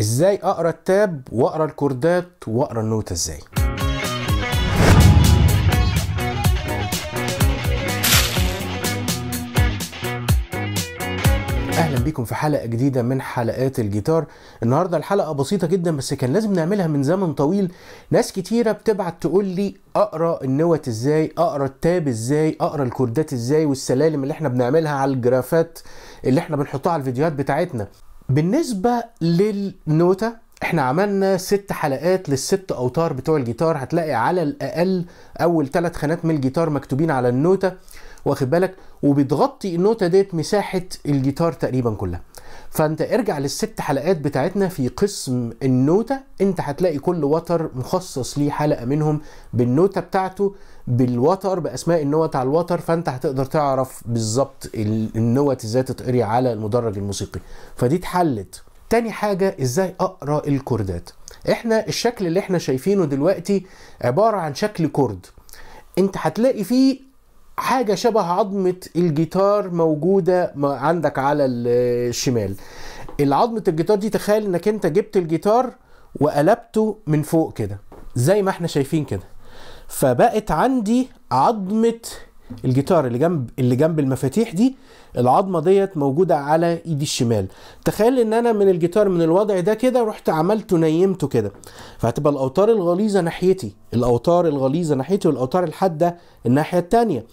ازاي اقرا التاب واقرا الكوردات واقرا النوتة ازاي اهلا بيكم في حلقه جديده من حلقات الجيتار النهارده الحلقه بسيطه جدا بس كان لازم نعملها من زمن طويل ناس كتيره بتبعت تقول لي اقرا النوت ازاي اقرا التاب ازاي اقرا الكوردات ازاي والسلالم اللي احنا بنعملها على الجرافات اللي احنا بنحطها على الفيديوهات بتاعتنا بالنسبة للنوتة احنا عملنا ست حلقات للست اوتار بتوع الجيتار هتلاقي على الاقل اول ثلاث خانات من الجيتار مكتوبين على النوتة واخد بالك وبتغطي النوتة ديت مساحة الجيتار تقريبا كلها فانت ارجع للست حلقات بتاعتنا في قسم النوتة انت هتلاقي كل وتر مخصص ليه حلقة منهم بالنوتة بتاعته بالوتر باسماء النوت على الوتر فانت هتقدر تعرف بالظبط النوت ازاي تتقري على المدرج الموسيقي فدي اتحلت تاني حاجة ازاي اقرا الكوردات احنا الشكل اللي احنا شايفينه دلوقتي عبارة عن شكل كورد انت هتلاقي فيه حاجه شبه عظمه الجيتار موجوده عندك على الشمال العظمه الجيتار دي تخيل انك انت جبت الجيتار وقلبته من فوق كده زي ما احنا شايفين كده فبقت عندي عظمه الجيتار اللي جنب اللي جنب المفاتيح دي العظمه ديت موجوده على ايدي الشمال تخيل ان انا من الجيتار من الوضع ده كده رحت عملته نيمته كده فهتبقى الاوتار الغليظه ناحيتي الاوتار الغليظه ناحيتي والاوتار الحاده الناحيه الثانيه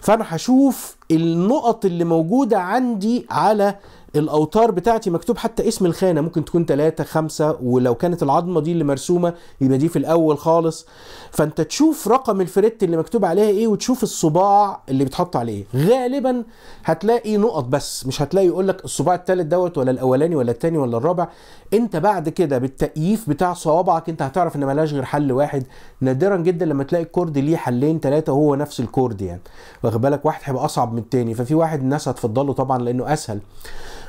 فانا هشوف النقط اللي موجوده عندي على الاوتار بتاعتي مكتوب حتى اسم الخانه ممكن تكون ثلاثة خمسة ولو كانت العظمه دي اللي مرسومه يبقى دي في الاول خالص فانت تشوف رقم الفريت اللي مكتوب عليها ايه وتشوف الصباع اللي بيتحط عليه غالبا هتلاقي نقط بس مش هتلاقي يقول لك الصباع الثالث دوت ولا الاولاني ولا الثاني ولا الرابع انت بعد كده بالتأييف بتاع صوابعك انت هتعرف ان مالهاش غير حل واحد نادرا جدا لما تلاقي الكورد ليه حلين ثلاثه وهو نفس الكورد يعني واخد بالك واحد هيبقى اصعب من الثاني ففي واحد الناس هتفضله طبعا لانه اسهل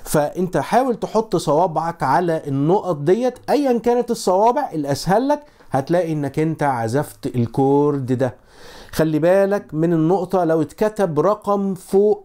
فانت حاول تحط صوابعك على النقط ديت ايا كانت الصوابع الاسهل لك هتلاقي انك انت عزفت الكورد ده خلي بالك من النقطة لو اتكتب رقم فوق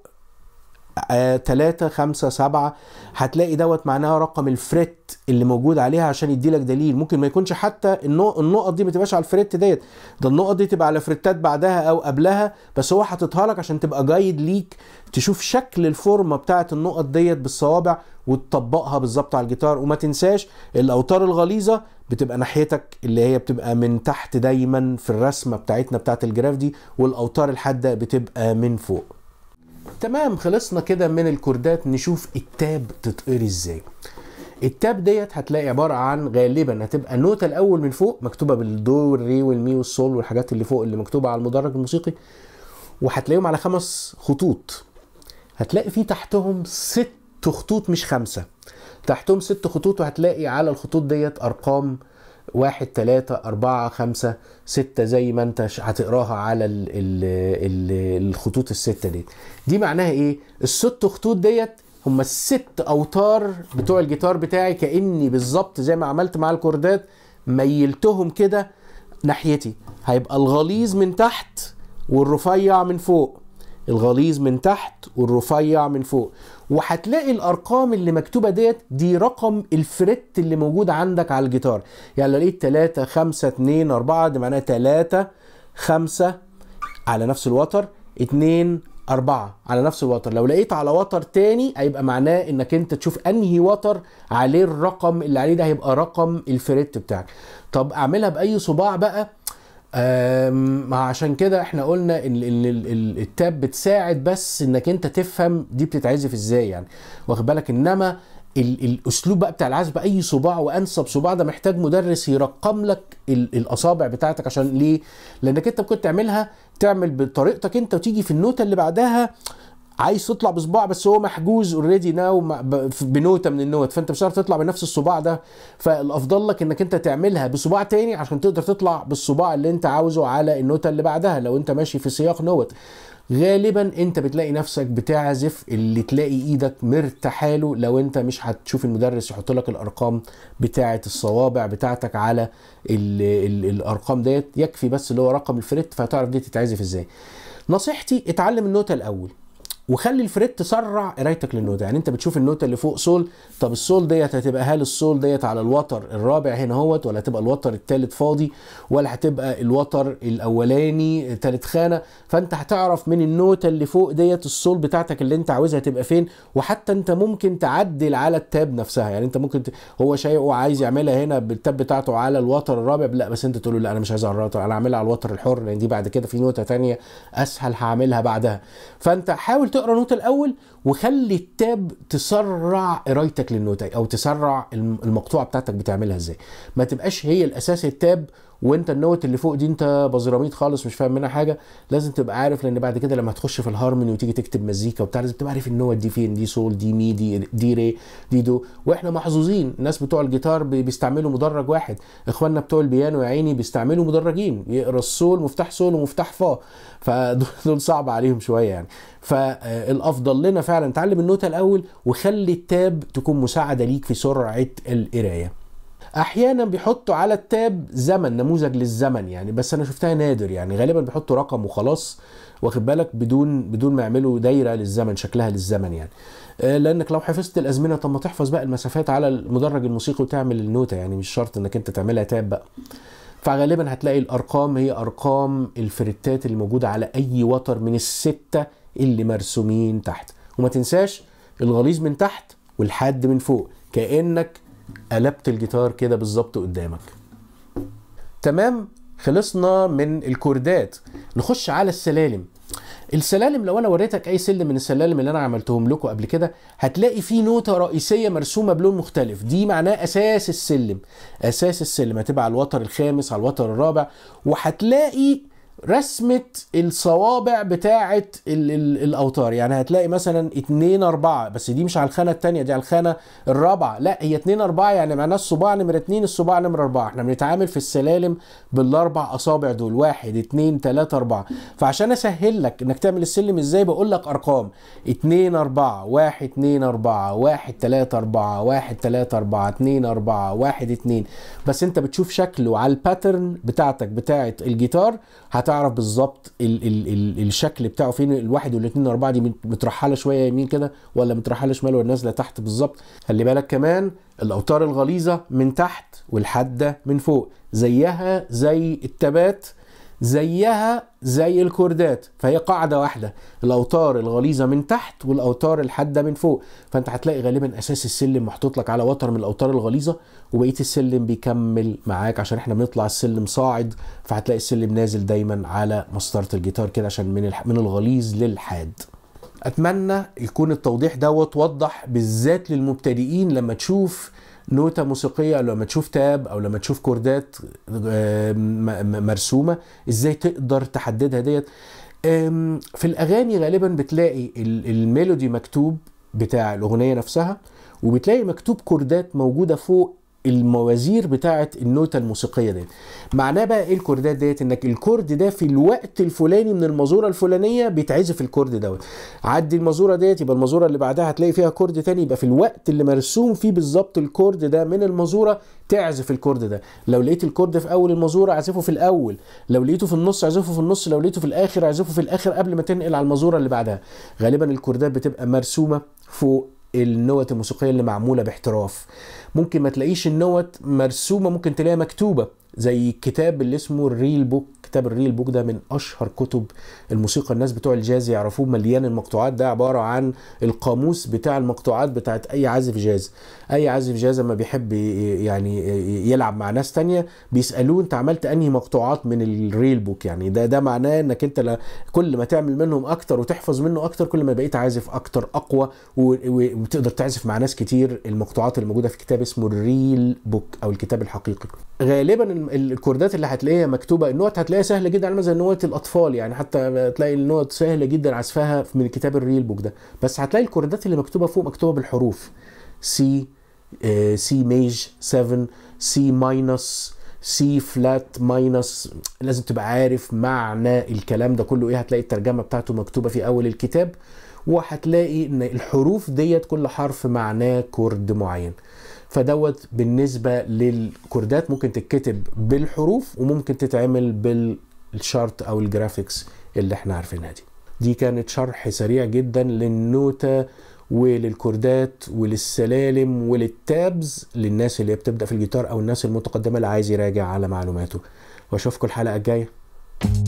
3 5 7 هتلاقي دوت معناها رقم الفريت اللي موجود عليها عشان يديلك دليل ممكن ما يكونش حتى النقط دي ما تبقاش على الفريت ديت ده النقط دي تبقى على فريتات بعدها او قبلها بس هو حاططها لك عشان تبقى جايد ليك تشوف شكل الفورمه بتاعه النقط ديت بالصوابع وتطبقها بالظبط على الجيتار وما تنساش الاوتار الغليظه بتبقى ناحيتك اللي هي بتبقى من تحت دايما في الرسمه بتاعتنا بتاعه الجراف دي والاوتار الحاده بتبقى من فوق تمام خلصنا كده من الكوردات نشوف التاب تتقري ازاي التاب ديت هتلاقي عباره عن غالبا هتبقى النوتة الاول من فوق مكتوبه بالدو والري والمي والسول والحاجات اللي فوق اللي مكتوبه على المدرج الموسيقي وهتلاقيهم على خمس خطوط هتلاقي في تحتهم ست خطوط مش خمسه تحتهم ست خطوط وهتلاقي على الخطوط ديت ارقام واحد تلاتة أربعة خمسة ستة زي ما أنت هتقراها على الـ الـ الـ الخطوط الستة ديت دي معناها إيه؟ الست خطوط ديت هما الست أوتار بتوع الجيتار بتاعي كأني بالظبط زي ما عملت مع الكوردات ميلتهم كده ناحيتي هيبقى الغليظ من تحت والرفيع من فوق الغليظ من تحت والرفيع من فوق وهتلاقي الارقام اللي مكتوبه ديت دي رقم الفريت اللي موجود عندك على الجيتار يعني لو لقيت 3 5 2 4 دي معناها 3 5 على نفس الوتر 2 4 على نفس الوتر لو لقيت على وتر تاني هيبقى معناه انك انت تشوف انهي وتر عليه الرقم اللي عليه ده هيبقى رقم الفريت بتاعك طب اعملها باي صباع بقى ما عشان كده احنا قلنا ان التاب بتساعد بس انك انت تفهم دي بتتعزف ازاي يعني واخد بالك انما الاسلوب بقى بتاع العزف باي صباع وانسب صباع ده محتاج مدرس يرقم لك الاصابع بتاعتك عشان ليه؟ لانك انت ممكن تعملها تعمل بطريقتك انت وتيجي في النوته اللي بعدها عايز تطلع بصباع بس هو محجوز اوريدي ناو بنوته من النوت فانت مش هتعرف تطلع بنفس الصباع ده فالافضل لك انك انت تعملها بصباع تاني عشان تقدر تطلع بالصباع اللي انت عاوزه على النوته اللي بعدها لو انت ماشي في سياق نوت غالبا انت بتلاقي نفسك بتعزف اللي تلاقي ايدك مرتاحاله لو انت مش هتشوف المدرس يحط لك الارقام بتاعه الصوابع بتاعتك على الـ الـ الارقام ديت يكفي بس اللي هو رقم الفريت فهتعرف دي تتعزف ازاي نصيحتي اتعلم النوتة الاول وخلي الفريت تسرع قرايتك للنوتة يعني انت بتشوف النوتة اللي فوق سول طب السول ديت هتبقى هل السول ديت على الوتر الرابع هنا اهوت ولا هتبقى الوتر الثالث فاضي ولا هتبقى الوتر الاولاني ثالث خانة فانت هتعرف من النوتة اللي فوق ديت السول بتاعتك اللي انت عاوزها تبقى فين وحتى انت ممكن تعدل على التاب نفسها يعني انت ممكن ت... هو شيء عايز يعملها هنا بالتاب بتاعته على الوتر الرابع لا بس انت تقول له لا انا مش عايز على الوتر انا هعملها على الوتر الحر لان دي بعد كده في نوتة ثانيه اسهل هعملها بعدها فانت حاول تقرا النوت الاول وخلي التاب تسرع قرايتك للنوتة او تسرع المقطوعه بتاعتك بتعملها ازاي ما تبقاش هي الاساس التاب وانت النوت اللي فوق دي انت بزراميط خالص مش فاهم منها حاجه لازم تبقى عارف لان بعد كده لما تخش في الهارموني وتيجي تكتب مزيكا وبتاع لازم تبقى عارف النوت دي فين دي سول دي مي دي دي ري دي دو واحنا محظوظين الناس بتوع الجيتار بيستعملوا مدرج واحد اخواننا بتوع البيانو يا عيني بيستعملوا مدرجين يقرا السول مفتاح سول ومفتاح فا فدول صعب عليهم شويه يعني فالافضل آه، لنا فعلا تعلم النوتة الاول وخلي التاب تكون مساعده ليك في سرعه القرايه احيانا بيحطوا على التاب زمن نموذج للزمن يعني بس انا شفتها نادر يعني غالبا بيحطوا رقم وخلاص واخد بالك بدون بدون ما يعملوا دايره للزمن شكلها للزمن يعني آه، لانك لو حفظت الازمنه طب ما تحفظ بقى المسافات على المدرج الموسيقي وتعمل النوته يعني مش شرط انك انت تعملها تاب بقى فغالبا هتلاقي الارقام هي ارقام الفريتات اللي موجوده على اي وتر من السته اللي مرسومين تحت وما تنساش الغليظ من تحت والحاد من فوق كانك قلبت الجيتار كده بالظبط قدامك تمام خلصنا من الكوردات نخش على السلالم السلالم لو انا وريتك اي سلم من السلالم اللي انا عملتهم لكم قبل كده هتلاقي فيه نوته رئيسيه مرسومه بلون مختلف دي معناه اساس السلم اساس السلم هتبقى على الوتر الخامس على الوتر الرابع وهتلاقي رسمه الصوابع بتاعه ال ال الاوتار يعني هتلاقي مثلا 2 4 بس دي مش على الخانه الثانيه دي على الخانه الرابعه لا هي 2 4 يعني معناها الصباع نمره 2 الصباع نمره 4 احنا بنتعامل في السلالم بالاربع اصابع دول 1 2 3 4 فعشان اسهل لك انك تعمل السلم ازاي بقول لك ارقام 2 4 1 2 4 1 3 4 1 3 4 2 4 1 2 بس انت بتشوف شكله على الباترن بتاعتك بتاعه الجيتار هت هتعرف بالظبط ال ال ال الشكل بتاعه فين الواحد والاثنين والاربعه دي مترحله شويه يمين كده ولا مترحله شمال ولا نازله تحت بالظبط خلي بالك كمان الاوتار الغليظه من تحت والحاده من فوق زيها زي التبات زيها زي الكوردات فهي قاعدة واحدة الأوتار الغليظة من تحت والأوتار الحادة من فوق فأنت هتلاقي غالبا أساس السلم محطوط لك على وتر من الأوتار الغليظة وبقية السلم بيكمل معاك عشان احنا بنطلع السلم صاعد فهتلاقي السلم نازل دايما على مسطرة الجيتار كده عشان من من الغليظ للحاد أتمنى يكون التوضيح دوت وضح بالذات للمبتدئين لما تشوف نوتة موسيقية أو لما تشوف تاب أو لما تشوف كوردات مرسومة إزاي تقدر تحددها ديت في الأغاني غالبا بتلاقي الميلودي مكتوب بتاع الأغنية نفسها وبتلاقي مكتوب كوردات موجودة فوق الموازير بتاعه النوتة الموسيقية ديت معناه بقى ايه الكوردات ديت انك الكورد ده في الوقت الفلاني من المزورة الفلانية بيتعزف الكورد دوت عدي المزورة ديت يبقى المزورة اللي بعدها هتلاقي فيها كورد تاني يبقى في الوقت اللي مرسوم فيه بالظبط الكورد ده من المزورة تعزف الكورد ده لو لقيت الكورد في اول المزورة اعزفه في الاول لو لقيته في النص اعزفه في النص لو لقيته في الاخر اعزفه في الاخر قبل ما تنقل على المزورة اللي بعدها غالبا الكوردات بتبقى مرسومة فوق النوت الموسيقيه اللي معموله باحتراف ممكن ما تلاقيش النوت مرسومه ممكن تلاقيها مكتوبه زي الكتاب اللي اسمه الريل بوك كتاب الريل بوك ده من اشهر كتب الموسيقى الناس بتوع الجاز يعرفوه مليان المقطوعات ده عباره عن القاموس بتاع المقطوعات بتاعت اي عازف جاز اي عازف جاز اما بيحب يعني يلعب مع ناس تانية بيسالوه انت عملت انهي مقطوعات من الريل بوك يعني ده ده معناه انك انت كل ما تعمل منهم اكتر وتحفظ منه اكتر كل ما بقيت عازف اكتر اقوى وبتقدر تعزف مع ناس كتير المقطوعات الموجوده في كتاب اسمه الريل بوك او الكتاب الحقيقي غالبا الكوردات اللي هتلاقيها مكتوبه النوت هتلاقيها سهله جدا عامله زي نوت الاطفال يعني حتى تلاقي النوت سهله جدا عزفها من كتاب الريل بوك ده بس هتلاقي الكوردات اللي مكتوبه فوق مكتوبه بالحروف سي سي ميج 7 سي ماينس سي فلات ماينس لازم تبقى عارف معنى الكلام ده كله ايه هتلاقي الترجمه بتاعته مكتوبه في اول الكتاب وهتلاقي ان الحروف ديت كل حرف معناه كورد معين فدوت بالنسبه للكوردات ممكن تتكتب بالحروف وممكن تتعمل بالشارت او الجرافيكس اللي احنا عارفينها دي دي كانت شرح سريع جدا للنوتة وللكوردات وللسلالم وللتابز للناس اللي بتبدأ في الجيتار أو الناس المتقدمة اللي عايز يراجع على معلوماته وأشوفكم الحلقة الجاية